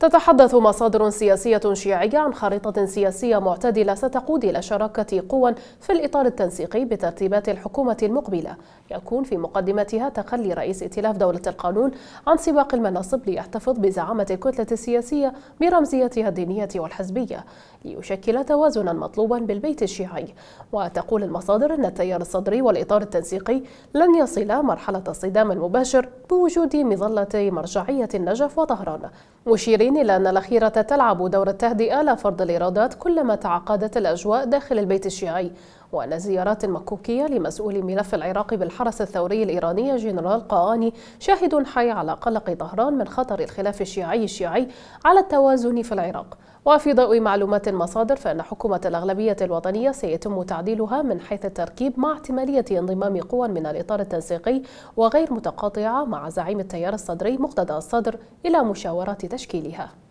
تتحدث مصادر سياسية شيعية عن خريطة سياسية معتدلة ستقود إلى شراكة قوى في الإطار التنسيقي بترتيبات الحكومة المقبلة يكون في مقدمتها تخلي رئيس ائتلاف دولة القانون عن سباق المناصب ليحتفظ بزعامة الكتلة السياسية برمزيتها الدينية والحزبية ليشكل توازنا مطلوبا بالبيت الشيعي وتقول المصادر أن التيار الصدري والإطار التنسيقي لن يصل مرحلة الصدام المباشر بوجود مظلتي مرجعية النجف وطهران مشيرين المحللين إلى أن الأخيرة تلعب دور التهدئة لفرض الإيرادات كلما تعقدت الأجواء داخل البيت الشيعي وأن الزيارات المكوكية لمسؤول ملف العراق بالحرس الثوري الإيراني جنرال قااني شاهد حي على قلق طهران من خطر الخلاف الشيعي الشيعي على التوازن في العراق وفي ضوء معلومات المصادر فإن حكومة الأغلبية الوطنية سيتم تعديلها من حيث التركيب مع احتمالية انضمام قوى من الإطار التنسيقي وغير متقاطعة مع زعيم التيار الصدري مقتدى الصدر إلى مشاورات تشكيلها